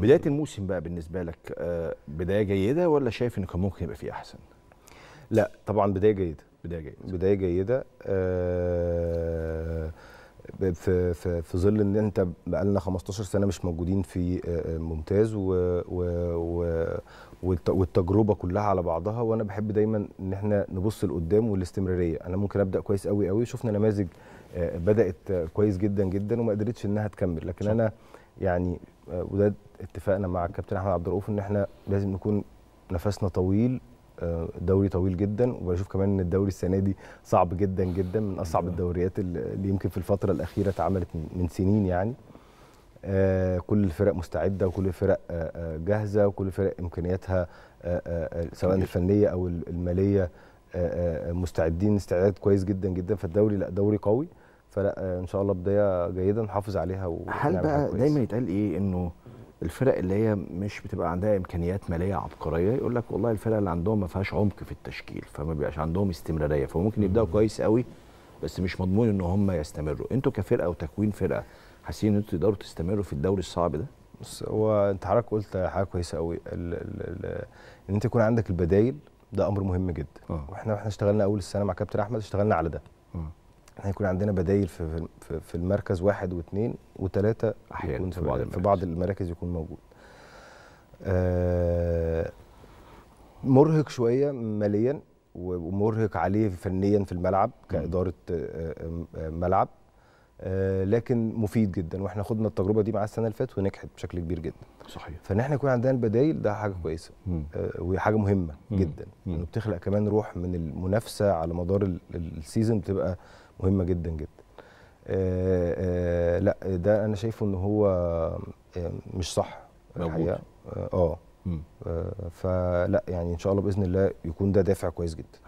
بدايه الموسم بقى بالنسبه لك آه، بدايه جيده ولا شايف ان كان ممكن يبقى فيه احسن لا طبعا بدايه جيده بدايه جيده بدايه جيده آه في في في ظل ان انت بقى لنا 15 سنه مش موجودين في آه، آه، ممتاز و, و, و والتجربه كلها على بعضها وانا بحب دايما ان احنا نبص لقدام والاستمراريه انا ممكن ابدا كويس قوي قوي شفنا نماذج آه، بدات كويس جدا جدا وما قدرتش انها تكمل لكن انا يعني وده اتفقنا مع الكابتن احمد عبد الرؤوف ان احنا لازم نكون نفسنا طويل آه، دوري طويل جدا وبشوف كمان ان الدوري السنه دي صعب جدا جدا من اصعب نعم. الدوريات اللي يمكن في الفتره الاخيره اتعملت من سنين يعني آه، كل الفرق مستعده وكل الفرق آه، جاهزه وكل الفرق امكانياتها سواء طيب. الفنيه او الماليه مستعدين استعداد كويس جدا جدا فالدوري لا دوري قوي فلا ان شاء الله بدايه جيده نحافظ عليها هل بقى دايما يتقال ايه انه الفرق اللي هي مش بتبقى عندها امكانيات ماليه عبقريه يقول لك والله الفرق اللي عندهم ما فيهاش عمق في التشكيل فما بيبقاش عندهم استمراريه فممكن يبداوا كويس قوي بس مش مضمون ان هم يستمروا انتوا كفرقه وتكوين فرقه حاسين ان انتوا تقدروا تستمروا في الدوري الصعب ده بص هو انت حضرتك قلت حاجه كويسه قوي ان انت يكون عندك البدايل ده امر مهم جدا آه. واحنا واحنا اشتغلنا اول السنه مع كابتن احمد اشتغلنا على ده آه. احنا يكون عندنا بدايل في في المركز واحد واثنين وثلاثه احيانا في بعض المراكز. في بعض المراكز يكون موجود. آه مرهق شويه ماليا ومرهق عليه فنيا في الملعب كاداره آه، آه، آه، ملعب آه، لكن مفيد جدا واحنا خدنا التجربه دي مع السنه اللي فاتت ونجحت بشكل كبير جدا صحيح فان احنا يكون عندنا البدايل ده حاجه كويسه آه، وحاجه مهمه مم. جدا مم. انه بتخلق كمان روح من المنافسه على مدار السيزون بتبقى مهمه جدا جدا آآ آه، آآ لا ده انا شايفه ان هو مش صح الحقيقه اه فلا يعني ان شاء الله باذن الله يكون ده دافع كويس جدا